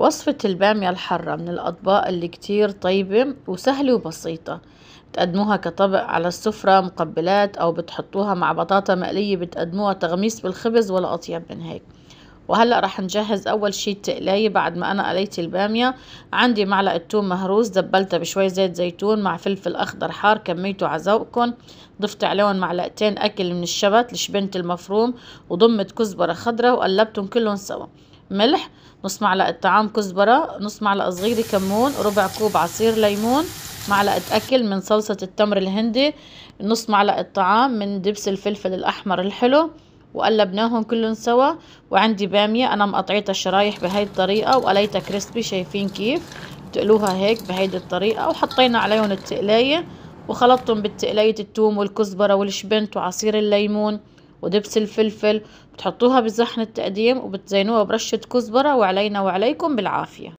وصفة البامية الحرة من الأطباق اللي كتير طيبة وسهلة وبسيطة بتقدموها كطبق على السفرة مقبلات أو بتحطوها مع بطاطا مقلية بتقدموها تغميس بالخبز ولا أطيب من هيك وهلأ رح نجهز أول شي التقلاية بعد ما أنا قليت البامية عندي معلقة توم مهروس دبلتها بشوي زيت زيتون مع فلفل أخضر حار كميته على ذوقكم ضفت عليهم معلقتين أكل من الشبت الشبنت المفروم وضمت كزبرة خضراء وقلبتهم كلهم سوا ملح نص معلقة طعام كزبرة نص معلقة صغيرة كمون ربع كوب عصير ليمون معلقة أكل من صلصة التمر الهندي نص معلقة طعام من دبس الفلفل الأحمر الحلو وقلبناهم كلهم سوا وعندي بامية أنا مقطعيتها شرايح بهاي الطريقة وقليتها كريسبي شايفين كيف بتقلوها هيك بهيدي الطريقة وحطينا عليهم التقلاية وخلطتهم بالتقلاية التوم والكزبرة والشبنت وعصير الليمون ودبس الفلفل بتحطوها بصحن التقديم وبتزينوها برشة كزبرة وعلينا وعليكم بالعافية